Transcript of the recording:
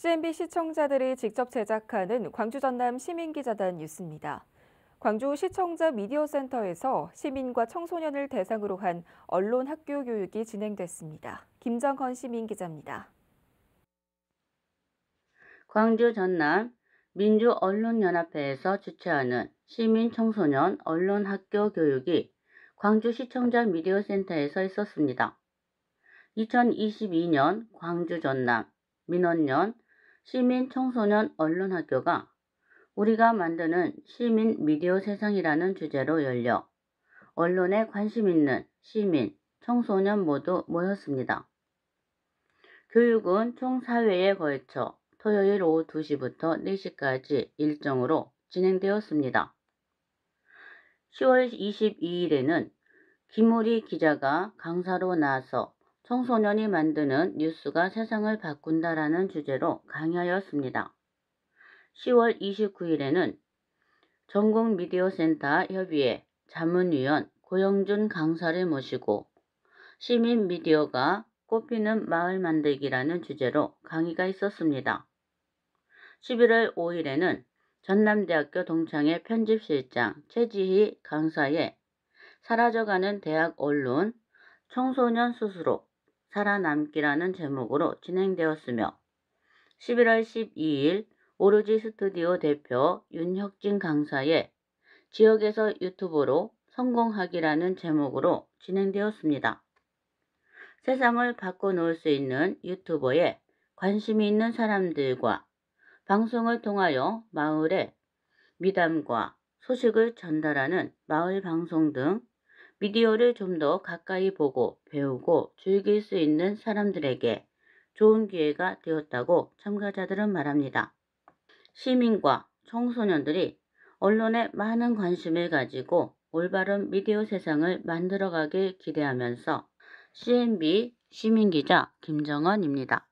CNB 시청자들이 직접 제작하는 광주 전남 시민기자단 뉴스입니다. 광주 시청자 미디어 센터에서 시민과 청소년을 대상으로 한 언론 학교 교육이 진행됐습니다. 김정건 시민 기자입니다. 광주 전남 민주 언론 연합회에서 주최하는 시민 청소년 언론 학교 교육이 광주 시청자 미디어 센터에서 있었습니다. 2022년 광주 전남 민원년 시민 청소년 언론학교가 우리가 만드는 시민 미디어 세상이라는 주제로 열려 언론에 관심 있는 시민, 청소년 모두 모였습니다. 교육은 총 4회에 걸쳐 토요일 오후 2시부터 4시까지 일정으로 진행되었습니다. 10월 22일에는 김우리 기자가 강사로 나서 청소년이 만드는 뉴스가 세상을 바꾼다라는 주제로 강의하였습니다. 10월 29일에는 전국 미디어 센터 협의회 자문위원 고영준 강사를 모시고 시민 미디어가 꽃피는 마을 만들기라는 주제로 강의가 있었습니다. 11월 5일에는 전남대학교 동창회 편집실장 최지희 강사의 사라져가는 대학 언론 청소년 스스로 살아남기라는 제목으로 진행되었으며 11월 12일 오로지 스튜디오 대표 윤혁진 강사의 지역에서 유튜브로 성공하기라는 제목으로 진행되었습니다. 세상을 바꿔놓을 수 있는 유튜버에 관심이 있는 사람들과 방송을 통하여 마을에 미담과 소식을 전달하는 마을 방송 등 미디어를 좀 더 가까이 보고 배우고 즐길 수 있는 사람들에게 좋은 기회가 되었다고 참가자들은 말합니다. 시민과 청소년들이 언론에 많은 관심을 가지고 올바른 미디어 세상을 만들어가길 기대하면서 CNB 시민기자 김정은입니다.